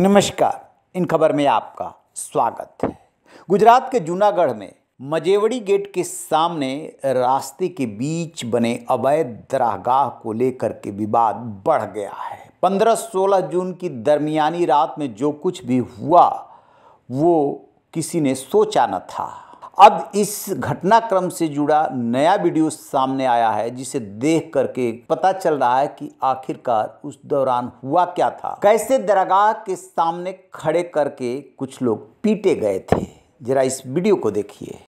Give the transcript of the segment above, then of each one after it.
नमस्कार इन खबर में आपका स्वागत है गुजरात के जूनागढ़ में मजेवड़ी गेट के सामने रास्ते के बीच बने अवैध दरागाह को लेकर के विवाद बढ़ गया है 15-16 जून की दरमियानी रात में जो कुछ भी हुआ वो किसी ने सोचा न था अब इस घटनाक्रम से जुड़ा नया वीडियो सामने आया है जिसे देख करके पता चल रहा है कि आखिरकार उस दौरान हुआ क्या था कैसे दरगाह के सामने खड़े करके कुछ लोग पीटे गए थे जरा इस वीडियो को देखिए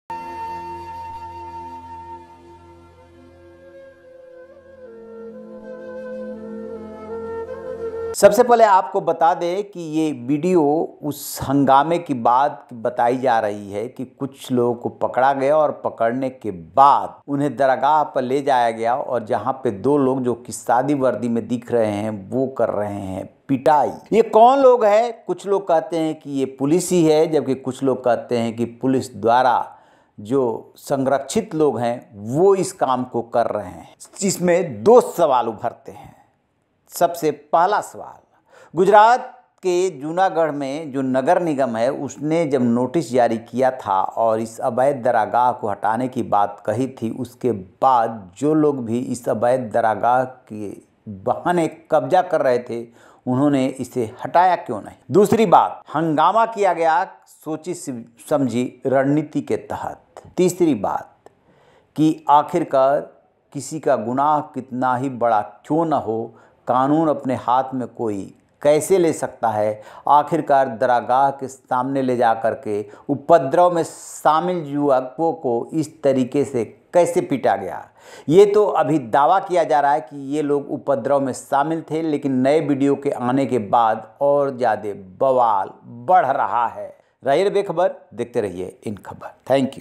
सबसे पहले आपको बता दें कि ये वीडियो उस हंगामे की बात बताई जा रही है कि कुछ लोगों को पकड़ा गया और पकड़ने के बाद उन्हें दरगाह पर ले जाया गया और जहाँ पे दो लोग जो कि शादी वर्दी में दिख रहे हैं वो कर रहे हैं पिटाई ये कौन लोग हैं कुछ लोग कहते हैं कि ये पुलिस ही है जबकि कुछ लोग कहते हैं कि पुलिस द्वारा जो संरक्षित लोग हैं वो इस काम को कर रहे हैं इसमें दो सवाल उभरते हैं सबसे पहला सवाल गुजरात के जूनागढ़ में जो नगर निगम है उसने जब नोटिस जारी किया था और इस अवैध दरागाह को हटाने की बात कही थी उसके बाद जो लोग भी इस अवैध दरागाह के बहाने कब्जा कर रहे थे उन्होंने इसे हटाया क्यों नहीं दूसरी बात हंगामा किया गया सोची समझी रणनीति के तहत तीसरी बात कि आखिरकार किसी का गुनाह कितना ही बड़ा क्यों न हो कानून अपने हाथ में कोई कैसे ले सकता है आखिरकार दरागाह के सामने ले जा कर के उपद्रव में शामिल युवकों को इस तरीके से कैसे पीटा गया ये तो अभी दावा किया जा रहा है कि ये लोग उपद्रव में शामिल थे लेकिन नए वीडियो के आने के बाद और ज़्यादा बवाल बढ़ रहा है रही बेखबर देखते रहिए इन खबर थैंक यू